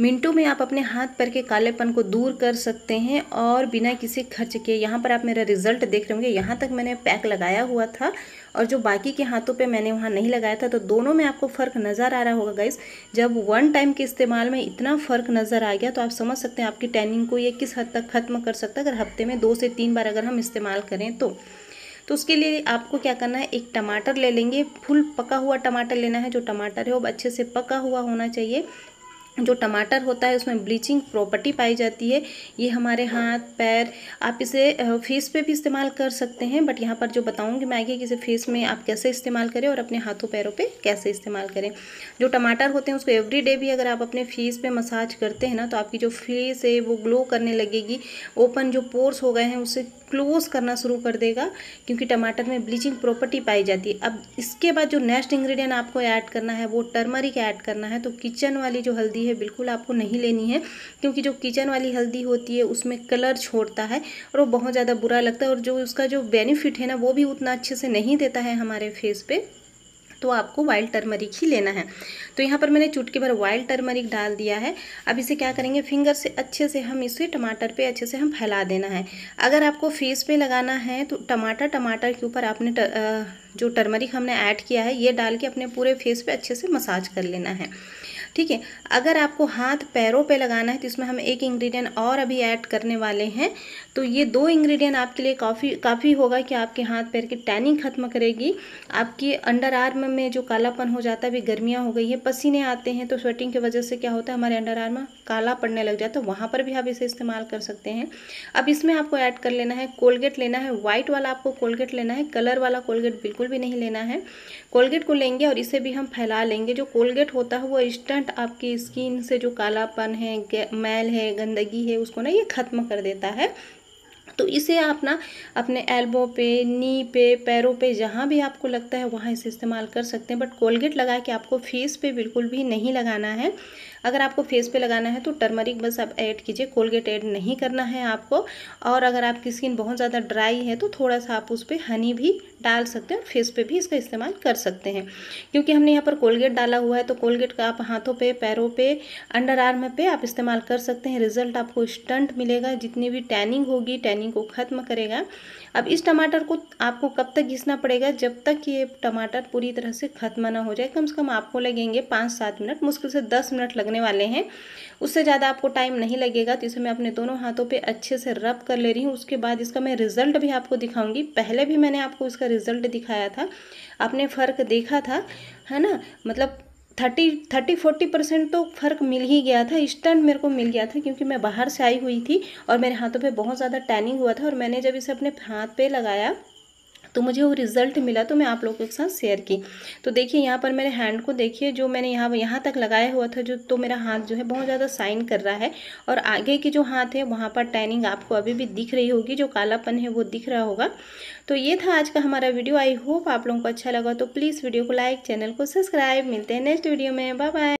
मिनटों में आप अपने हाथ पर के कालेपन को दूर कर सकते हैं और बिना किसी खर्च के यहाँ पर आप मेरा रिज़ल्ट देख रहे होंगे यहाँ तक मैंने पैक लगाया हुआ था और जो बाकी के हाथों पे मैंने वहाँ नहीं लगाया था तो दोनों में आपको फ़र्क नज़र आ रहा होगा गाइस जब वन टाइम के इस्तेमाल में इतना फ़र्क नज़र आ गया तो आप समझ सकते हैं आपकी टैनिंग को ये किस हद तक ख़त्म कर सकता है अगर हफ्ते में दो से तीन बार अगर हम इस्तेमाल करें तो तो उसके लिए आपको क्या करना है एक टमाटर ले लेंगे फुल पका हुआ टमाटर लेना है जो टमाटर है वो अच्छे से पका हुआ होना चाहिए जो टमाटर होता है उसमें ब्लीचिंग प्रॉपर्टी पाई जाती है ये हमारे हाथ पैर आप इसे फेस पे भी इस्तेमाल कर सकते हैं बट यहाँ पर जो बताऊँगी मैं आगे कि इसे फेस में आप कैसे इस्तेमाल करें और अपने हाथों पैरों पे कैसे इस्तेमाल करें जो टमाटर होते हैं उसको एवरीडे भी अगर आप अपने फेस पे मसाज करते हैं ना तो आपकी जो फेस है वो ग्लो करने लगेगी ओपन जो पोर्स हो गए हैं उसे क्लोज करना शुरू कर देगा क्योंकि टमाटर में ब्लीचिंग प्रॉपर्टी पाई जाती है अब इसके बाद जो नेक्स्ट इंग्रेडिएंट आपको ऐड करना है वो टर्मरिक ऐड करना है तो किचन वाली जो हल्दी है बिल्कुल आपको नहीं लेनी है क्योंकि जो किचन वाली हल्दी होती है उसमें कलर छोड़ता है और वो बहुत ज़्यादा बुरा लगता है और जो उसका जो बेनिफिट है ना वो भी उतना अच्छे से नहीं देता है हमारे फेस पे तो आपको वाइल्ड टर्मरिक ही लेना है तो यहाँ पर मैंने चुटकी भर वाइल्ड टर्मरिक डाल दिया है अब इसे क्या करेंगे फिंगर से अच्छे से हम इसे टमाटर पे अच्छे से हम फैला देना है अगर आपको फेस पे लगाना है तो टमाटर टमाटर के ऊपर आपने त, जो टर्मरिक हमने ऐड किया है ये डाल के अपने पूरे फेस पे अच्छे से मसाज कर लेना है ठीक है अगर आपको हाथ पैरों पे लगाना है तो इसमें हम एक इंग्रेडिएंट और अभी ऐड करने वाले हैं तो ये दो इंग्रेडिएंट आपके लिए काफ़ी काफ़ी होगा कि आपके हाथ पैर की टैनिंग खत्म करेगी आपके अंडर आर्म में जो कालापन हो जाता है अभी गर्मियाँ हो गई है पसीने आते हैं तो स्वेटिंग की वजह से क्या होता है हमारे अंडर आर्म काला पड़ने लग जाता है तो वहाँ पर भी आप इसे इस्तेमाल कर सकते हैं अब इसमें आपको ऐड कर लेना है कोलगेट लेना है व्हाइट वाला आपको कोलगेट लेना है कलर वाला कोलगेट बिल्कुल भी नहीं लेना है कोलगेट को लेंगे और इसे भी हम फैला लेंगे जो कोलगेट होता है वो इंस्टेंट तुरंत आपकी स्किन से जो कालापन है मैल है गंदगी है उसको ना ये ख़त्म कर देता है तो इसे आप ना अपने एल्बो पे नी पे पैरों पे जहाँ भी आपको लगता है वहाँ इसे इस्तेमाल कर सकते हैं बट कोलगेट लगा के आपको फेस पे बिल्कुल भी नहीं लगाना है अगर आपको फेस पे लगाना है तो टर्मरिक बस आप ऐड कीजिए कोलगेट ऐड नहीं करना है आपको और अगर आपकी स्किन बहुत ज़्यादा ड्राई है तो थोड़ा सा आप उस पर हनी भी डाल सकते हैं और फेस पे भी इसका इस्तेमाल कर सकते हैं क्योंकि हमने यहाँ पर कोलगेट डाला हुआ है तो कोलगेट का आप हाथों पे पैरों पे अंडर आर्म पे आप इस्तेमाल कर सकते हैं रिजल्ट आपको स्टंट मिलेगा जितनी भी टैनिंग होगी टैनिंग पानी को ख़त्म करेगा अब इस टमाटर को आपको कब तक घिसना पड़ेगा जब तक ये टमाटर पूरी तरह से ख़त्म ना हो जाए कम से कम आपको लगेंगे पाँच सात मिनट मुश्किल से दस मिनट लगने वाले हैं उससे ज़्यादा आपको टाइम नहीं लगेगा तो इसे मैं अपने दोनों हाथों पर अच्छे से रब कर ले रही हूँ उसके बाद इसका मैं रिज़ल्ट भी आपको दिखाऊँगी पहले भी मैंने आपको इसका रिज़ल्ट दिखाया था आपने फ़र्क देखा था है ना मतलब थर्टी थर्टी फोर्टी परसेंट तो फ़र्क मिल ही गया था इंस्टेंट मेरे को मिल गया था क्योंकि मैं बाहर से आई हुई थी और मेरे हाथों पे बहुत ज़्यादा टैनिंग हुआ था और मैंने जब इसे अपने हाथ पे लगाया तो मुझे वो रिज़ल्ट मिला तो मैं आप लोगों के साथ शेयर की तो देखिए यहाँ पर मेरे हैंड को देखिए जो मैंने यहाँ यहाँ तक लगाया हुआ था जो तो मेरा हाथ जो है बहुत ज़्यादा साइन कर रहा है और आगे के जो हाथ है वहाँ पर टैनिंग आपको अभी भी दिख रही होगी जो कालापन है वो दिख रहा होगा तो ये था आज का हमारा वीडियो आई होप आप लोगों को अच्छा लगा तो प्लीज़ वीडियो को लाइक चैनल को सब्सक्राइब मिलते हैं नेक्स्ट वीडियो में बाय बाय